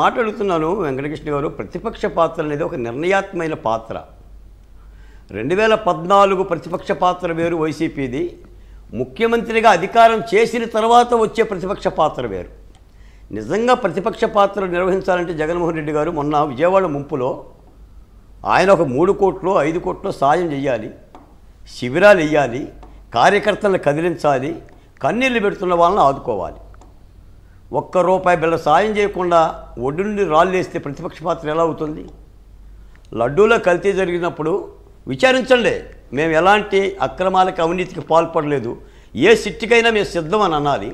మాట్లాడుతున్నాను వెంకటకృష్ణ గారు ప్రతిపక్ష పాత్ర అనేది ఒక నిర్ణయాత్మైన పాత్ర రెండు వేల పద్నాలుగు ప్రతిపక్ష పాత్ర వేరు వైసీపీది ముఖ్యమంత్రిగా అధికారం చేసిన తర్వాత వచ్చే ప్రతిపక్ష పాత్ర వేరు నిజంగా ప్రతిపక్ష పాత్ర నిర్వహించాలంటే జగన్మోహన్ రెడ్డి గారు మొన్న విజయవాడ ముంపులో ఆయన ఒక మూడు కోట్లు ఐదు కోట్లు సాయం చేయాలి శిబిరాలు వేయాలి కార్యకర్తలను కదిలించాలి కన్నీళ్లు పెడుతున్న వాళ్ళని ఆదుకోవాలి ఒక్క రూపాయి బిళ్ళ సాయం చేయకుండా ఒడ్డు నుండి రాళ్ళు వేస్తే ప్రతిపక్ష పాత్ర ఎలా అవుతుంది లడ్డూలో కల్తీ జరిగినప్పుడు విచారించండి మేము ఎలాంటి అక్రమాలకు అవినీతికి పాల్పడలేదు ఏ సిట్టికైనా మేము సిద్ధం అని అనాలి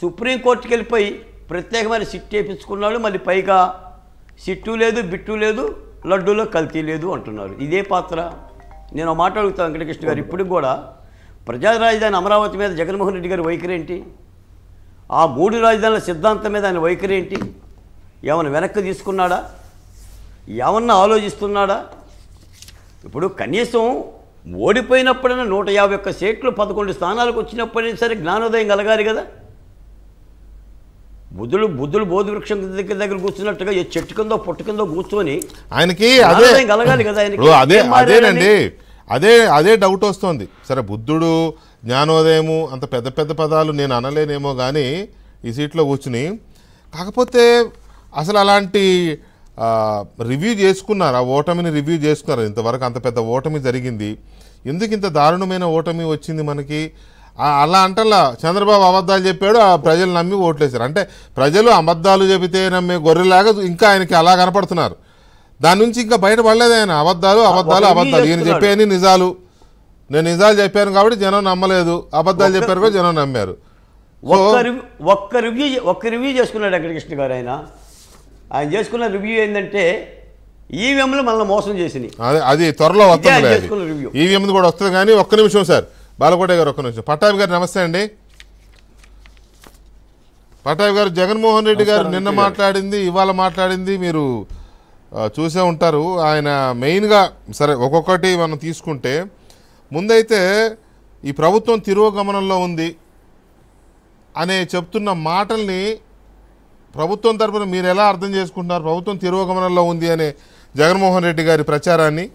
సుప్రీంకోర్టుకి వెళ్ళిపోయి ప్రత్యేకమైన సిట్టు వేయించుకున్నాడు మళ్ళీ పైగా సిట్టు లేదు బిట్టు లేదు లడ్డూలో కల్తీ లేదు అంటున్నారు ఇదే పాత్ర నేను మాట్లాడుతాను వెంకటకృష్ణ గారు ఇప్పుడు కూడా ప్రజా రాజధాని అమరావతి మీద జగన్మోహన్ రెడ్డి గారి వైఖరి ఏంటి ఆ మూడు రాజధానుల సిద్ధాంతం మీద ఆయన వైఖరి ఏంటి ఏమైనా వెనక్కి తీసుకున్నాడా ఏమన్నా ఆలోచిస్తున్నాడా ఇప్పుడు కనీసం ఓడిపోయినప్పుడైనా నూట యాభై ఒక్క సీట్లు పదకొండు స్థానాలకు వచ్చినప్పుడైనా సరే జ్ఞానోదయం కలగాలి కదా బుద్ధుడు బుద్ధుడు బోధి వృక్షం దగ్గర దగ్గర కూర్చున్నట్టుగా ఏ చెట్టు కిందో పొట్టు కిందో కూర్చొని ఆయనకి కలగాలి కదా ఆయనకి అదేనండి అదే అదే డౌట్ వస్తుంది సరే బుద్ధుడు జ్ఞానోదయము అంత పెద్ద పెద్ద పదాలు నేను అనలేనేమో కానీ ఈ సీట్లో కూర్చుని కాకపోతే అసలు అలాంటి రివ్యూ చేసుకున్నారు ఆ ఓటమిని రివ్యూ చేసుకున్నారు ఇంతవరకు అంత పెద్ద ఓటమి జరిగింది ఎందుకు ఇంత దారుణమైన ఓటమి వచ్చింది మనకి అలా అంటలా చంద్రబాబు అబద్ధాలు చెప్పాడు ఆ ప్రజలు నమ్మి ఓట్లేశారు అంటే ప్రజలు అబద్ధాలు చెబితే నమ్మే గొర్రెలాగా ఇంకా ఆయనకి అలా కనపడుతున్నారు దాని నుంచి ఇంకా బయటపడలేదు ఆయన అబద్ధాలు అబద్ధాలు అబద్ధాలు ఈయన చెప్పేయని నిజాలు నేను నిజాలు చెప్పాను కాబట్టి జనం నమ్మలేదు అబద్ధాలు చెప్పారు కూడా జనం నమ్మారు ఒక్క రివ్యూ ఒక్క రివ్యూ చేసుకున్నాడు వెంకటకృష్ణ గారు ఆయన ఆయన చేసుకున్న రివ్యూ ఏంటంటే ఈవీఎంలు మనల్ని మోసం చేసింది అదే అది త్వరలో వస్తుంది ఈవీఎం కూడా వస్తుంది కానీ ఒక్క నిమిషం సార్ బాలకోట గారు ఒక్క నిమిషం పట్టాభి గారు నమస్తే అండి పట్టాభి గారు జగన్మోహన్ రెడ్డి గారు నిన్న మాట్లాడింది ఇవాళ మాట్లాడింది మీరు చూసే ఉంటారు ఆయన మెయిన్గా సరే ఒక్కొక్కటి మనం తీసుకుంటే ముందైతే ఈ ప్రభుత్వం తిరువగమనంలో ఉంది అనే చెప్తున్న మాటల్ని ప్రభుత్వం తరపున మీరు ఎలా అర్థం చేసుకుంటున్నారు ప్రభుత్వం తిరువగమనంలో ఉంది అనే జగన్మోహన్ రెడ్డి గారి ప్రచారాన్ని